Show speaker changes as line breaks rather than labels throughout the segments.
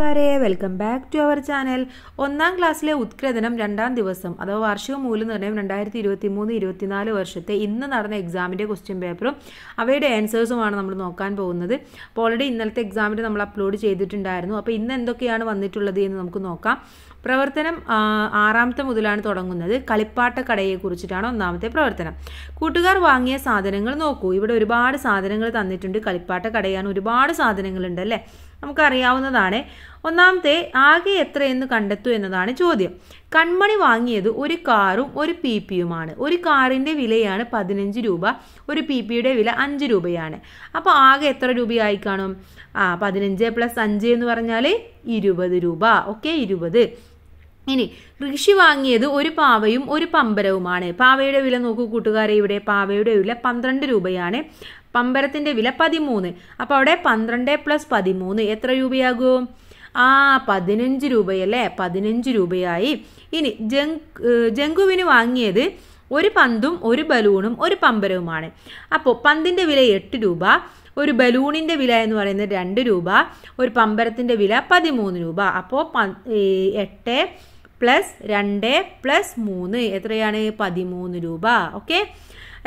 കൂട്ടുകാരെ welcome back to our channel ഒന്നാം ക്ലാസ്സിലെ ഉത്ഗ്രഥനം രണ്ടാം ദിവസം അഥവാ വാർഷിക മൂല്യനിർണ്ണയം രണ്ടായിരത്തി ഇരുപത്തി മൂന്ന് ഇരുപത്തിനാല് വർഷത്തെ ഇന്ന് നടന്ന എക്സാമിൻ്റെ ക്വസ്റ്റ്യൻ പേപ്പറും അവയുടെ ആൻസേഴ്സുമാണ് നമ്മൾ നോക്കാൻ പോകുന്നത് അപ്പോൾ ഓൾറെഡി ഇന്നലത്തെ എക്സാമിന് നമ്മൾ അപ്ലോഡ് ചെയ്തിട്ടുണ്ടായിരുന്നു അപ്പോൾ ഇന്ന് എന്തൊക്കെയാണ് വന്നിട്ടുള്ളത് എന്ന് നമുക്ക് നോക്കാം പ്രവർത്തനം ആറാമത്തെ മുതലാണ് തുടങ്ങുന്നത് കളിപ്പാട്ട കടയെ കുറിച്ചിട്ടാണ് ഒന്നാമത്തെ പ്രവർത്തനം കൂട്ടുകാർ വാങ്ങിയ സാധനങ്ങൾ നോക്കൂ ഇവിടെ ഒരുപാട് സാധനങ്ങൾ തന്നിട്ടുണ്ട് കളിപ്പാട്ട കടയാണ് ഒരുപാട് സാധനങ്ങളുണ്ട് അല്ലേ നമുക്കറിയാവുന്നതാണ് ഒന്നാമത്തെ ആകെ എത്രയെന്ന് കണ്ടെത്തു എന്നതാണ് ചോദ്യം കൺമണി വാങ്ങിയത് ഒരു കാറും ഒരു പി പിയുമാണ് ഒരു കാറിൻ്റെ വിലയാണ് പതിനഞ്ച് രൂപ ഒരു പി പിയുടെ വില അഞ്ച് രൂപയാണ് അപ്പോൾ ആകെ എത്ര രൂപയായി കാണും ആ പതിനഞ്ച് പ്ലസ് അഞ്ച് എന്ന് പറഞ്ഞാൽ ഇരുപത് രൂപ ഓക്കെ ഇരുപത് ഇനി ഋഷി വാങ്ങിയത് ഒരു പാവയും ഒരു പമ്പരവുമാണ് പാവയുടെ വില നോക്കൂ കൂട്ടുകാരെ ഇവിടെ പാവയുടെ വില പന്ത്രണ്ട് രൂപയാണ് പമ്പരത്തിൻ്റെ വില പതിമൂന്ന് അപ്പോൾ അവിടെ പന്ത്രണ്ട് പ്ലസ് പതിമൂന്ന് എത്ര രൂപയാകും ആ പതിനഞ്ച് രൂപയല്ലേ പതിനഞ്ച് രൂപയായി ഇനി ജങ്ക് ജങ്കുവിന് വാങ്ങിയത് ഒരു പന്തും ഒരു ബലൂണും ഒരു പമ്പരവുമാണ് അപ്പോൾ പന്തിൻ്റെ വില എട്ട് രൂപ ഒരു ബലൂണിൻ്റെ വില എന്ന് പറയുന്നത് രണ്ട് രൂപ ഒരു പമ്പരത്തിൻ്റെ വില പതിമൂന്ന് രൂപ അപ്പോൾ എട്ട് പ്ലസ് രണ്ട് പ്ലസ് മൂന്ന് എത്രയാണ് പതിമൂന്ന് രൂപ ഓക്കെ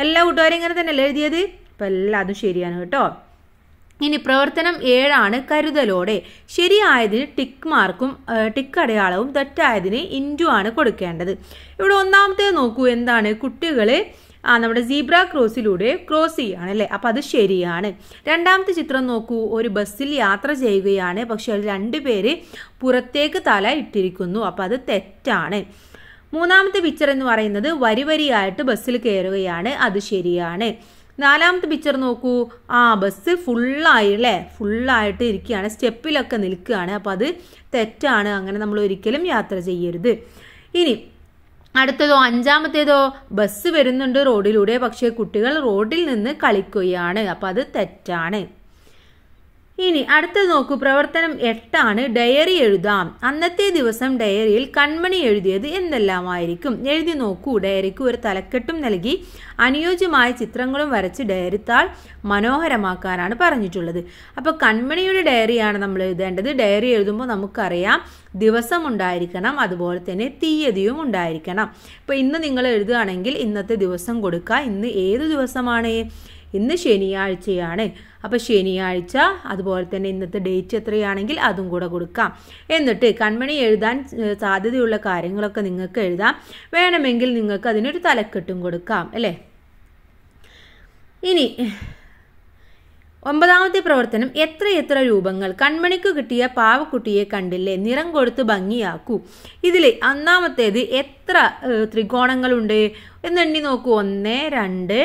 എല്ലാ കൂട്ടുകാരും ഇങ്ങനെ തന്നെയല്ലേ എഴുതിയത് അപ്പോൾ എല്ലാം അതും ശരിയാണ് കേട്ടോ ഇനി പ്രവർത്തനം ഏഴാണ് കരുതലോടെ ശരിയായതിന് ടിക്ക് മാർക്കും ടിക്ക് അടയാളവും തെറ്റായതിന് ഇൻറ്റു ആണ് കൊടുക്കേണ്ടത് ഇവിടെ ഒന്നാമത്തേത് നോക്കൂ എന്താണ് കുട്ടികളെ ആ നമ്മുടെ സീബ്ര ക്രോസിലൂടെ ക്രോസ് ചെയ്യുകയാണ് അല്ലേ അപ്പം അത് ശരിയാണ് രണ്ടാമത്തെ ചിത്രം നോക്കൂ ഒരു ബസ്സിൽ യാത്ര ചെയ്യുകയാണ് പക്ഷെ അത് രണ്ട് പേര് പുറത്തേക്ക് തല ഇട്ടിരിക്കുന്നു അപ്പം അത് തെറ്റാണ് മൂന്നാമത്തെ പിക്ചർ എന്ന് പറയുന്നത് വരി വരിയായിട്ട് ബസ്സിൽ കയറുകയാണ് അത് ശരിയാണ് നാലാമത്തെ പിക്ചർ നോക്കൂ ആ ബസ് ഫുള്ളായി അല്ലേ ഫുള്ളായിട്ട് ഇരിക്കുകയാണ് സ്റ്റെപ്പിലൊക്കെ നിൽക്കുകയാണ് അപ്പോൾ അത് തെറ്റാണ് അങ്ങനെ നമ്മൾ ഒരിക്കലും യാത്ര ചെയ്യരുത് ഇനി അടുത്തതോ അഞ്ചാമത്തേതോ ബസ് വരുന്നുണ്ട് റോഡിലൂടെ പക്ഷേ കുട്ടികൾ റോഡിൽ നിന്ന് കളിക്കുകയാണ് അപ്പോൾ അത് തെറ്റാണ് ഇനി അടുത്ത നോക്കൂ പ്രവർത്തനം എട്ടാണ് ഡയറി എഴുതാം അന്നത്തെ ദിവസം ഡയറിയിൽ കൺമണി എഴുതിയത് എന്തെല്ലാമായിരിക്കും എഴുതി നോക്കൂ ഡയറിക്ക് ഒരു തലക്കെട്ടും നൽകി അനുയോജ്യമായ ചിത്രങ്ങളും വരച്ച് ഡയറി താൾ മനോഹരമാക്കാനാണ് പറഞ്ഞിട്ടുള്ളത് അപ്പോൾ കൺമണിയുടെ ഡയറിയാണ് നമ്മൾ എഴുതേണ്ടത് ഡയറി എഴുതുമ്പോൾ നമുക്കറിയാം ദിവസം ഉണ്ടായിരിക്കണം അതുപോലെ തന്നെ തീയതിയും ഉണ്ടായിരിക്കണം ഇപ്പോൾ ഇന്ന് നിങ്ങൾ എഴുതുകയാണെങ്കിൽ ഇന്നത്തെ ദിവസം കൊടുക്കുക ഇന്ന് ഏത് ദിവസമാണ് ഇന്ന് ശനിയാഴ്ചയാണ് അപ്പോൾ ശനിയാഴ്ച അതുപോലെ തന്നെ ഇന്നത്തെ ഡേറ്റ് എത്രയാണെങ്കിൽ അതും കൂടെ കൊടുക്കാം എന്നിട്ട് കൺമണി എഴുതാൻ സാധ്യതയുള്ള കാര്യങ്ങളൊക്കെ നിങ്ങൾക്ക് എഴുതാം വേണമെങ്കിൽ നിങ്ങൾക്ക് അതിനൊരു തലക്കെട്ടും കൊടുക്കാം അല്ലേ ഇനി ഒമ്പതാമത്തെ പ്രവർത്തനം എത്ര എത്ര രൂപങ്ങൾ കൺമണിക്ക് കിട്ടിയ പാവക്കുട്ടിയെ കണ്ടില്ലേ നിറം കൊടുത്ത് ഭംഗിയാക്കൂ ഇതിൽ ഒന്നാമത്തേത് എത്ര ത്രികോണങ്ങളുണ്ട് എന്നെണ്ണി നോക്കൂ ഒന്ന് രണ്ട്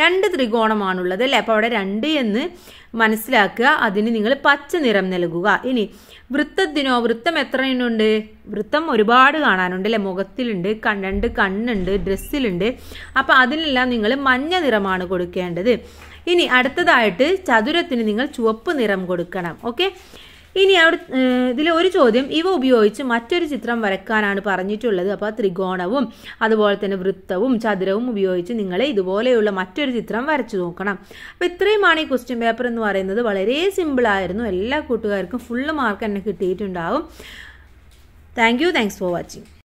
രണ്ട് ത്രികോണമാണുള്ളത് അല്ലേ അപ്പോൾ അവിടെ രണ്ട് എന്ന് മനസ്സിലാക്കുക അതിന് നിങ്ങൾ പച്ച നിറം നൽകുക ഇനി വൃത്തത്തിനോ വൃത്തം എത്ര ഉണ്ട് വൃത്തം ഒരുപാട് കാണാനുണ്ട് അല്ലേ മുഖത്തിലുണ്ട് കണ്ണുണ്ട് കണ്ണുണ്ട് ഡ്രസ്സിലുണ്ട് അപ്പോൾ അതിനെല്ലാം നിങ്ങൾ മഞ്ഞ നിറമാണ് കൊടുക്കേണ്ടത് ഇനി അടുത്തതായിട്ട് ചതുരത്തിന് നിങ്ങൾ ചുവപ്പ് നിറം കൊടുക്കണം ഓക്കെ ഇനി അവിടെ ഇതിൽ ഒരു ചോദ്യം ഇവ ഉപയോഗിച്ച് മറ്റൊരു ചിത്രം വരക്കാനാണ് പറഞ്ഞിട്ടുള്ളത് അപ്പോൾ ത്രികോണവും അതുപോലെ തന്നെ വൃത്തവും ചതുരവും ഉപയോഗിച്ച് നിങ്ങൾ ഇതുപോലെയുള്ള മറ്റൊരു ചിത്രം വരച്ചു നോക്കണം അപ്പോൾ ഇത്രയുമാണ് ഈ ക്വസ്റ്റ്യൻ പേപ്പർ എന്ന് പറയുന്നത് വളരെ സിമ്പിളായിരുന്നു എല്ലാ കൂട്ടുകാർക്കും ഫുള്ള് മാർക്ക് തന്നെ കിട്ടിയിട്ടുണ്ടാവും thank you thanks for watching